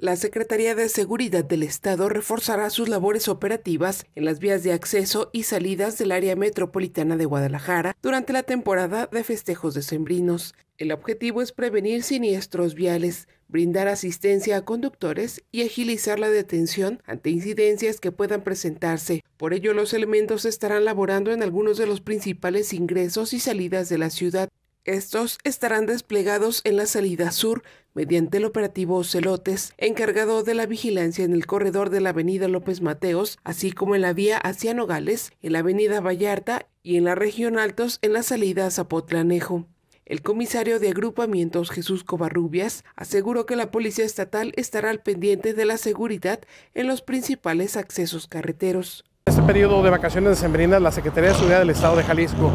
La Secretaría de Seguridad del Estado reforzará sus labores operativas en las vías de acceso y salidas del área metropolitana de Guadalajara durante la temporada de festejos decembrinos. El objetivo es prevenir siniestros viales, brindar asistencia a conductores y agilizar la detención ante incidencias que puedan presentarse. Por ello, los elementos estarán laborando en algunos de los principales ingresos y salidas de la ciudad, estos estarán desplegados en la salida sur mediante el operativo Ocelotes, encargado de la vigilancia en el corredor de la avenida López Mateos, así como en la vía hacia Nogales, en la avenida Vallarta y en la región Altos en la salida Zapotlanejo. El comisario de agrupamientos Jesús Covarrubias aseguró que la Policía Estatal estará al pendiente de la seguridad en los principales accesos carreteros. En este periodo de vacaciones sembrina, la Secretaría de Seguridad del Estado de Jalisco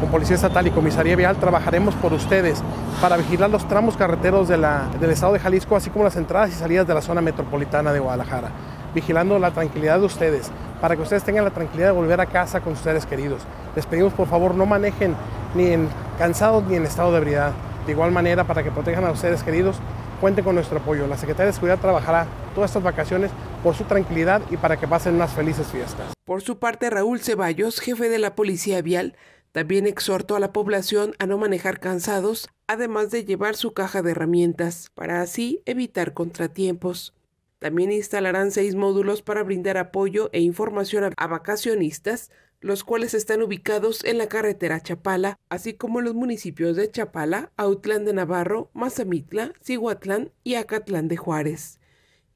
con Policía Estatal y Comisaría Vial trabajaremos por ustedes para vigilar los tramos carreteros del Estado de Jalisco, así como las entradas y salidas de la zona metropolitana de Guadalajara, vigilando la tranquilidad de ustedes, para que ustedes tengan la tranquilidad de volver a casa con sus seres queridos. Les pedimos por favor no manejen ni en cansados ni en estado de ebriedad. De igual manera, para que protejan a ustedes seres queridos, cuenten con nuestro apoyo. La Secretaría de Seguridad trabajará todas estas vacaciones por su tranquilidad y para que pasen unas felices fiestas. Por su parte, Raúl Ceballos, jefe de la Policía Vial, también exhortó a la población a no manejar cansados, además de llevar su caja de herramientas, para así evitar contratiempos. También instalarán seis módulos para brindar apoyo e información a vacacionistas, los cuales están ubicados en la carretera Chapala, así como en los municipios de Chapala, Autlán de Navarro, Mazamitla, Cihuatlán y Acatlán de Juárez.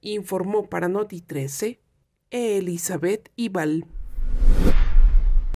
Informó para Noti 13 Elizabeth Ibal.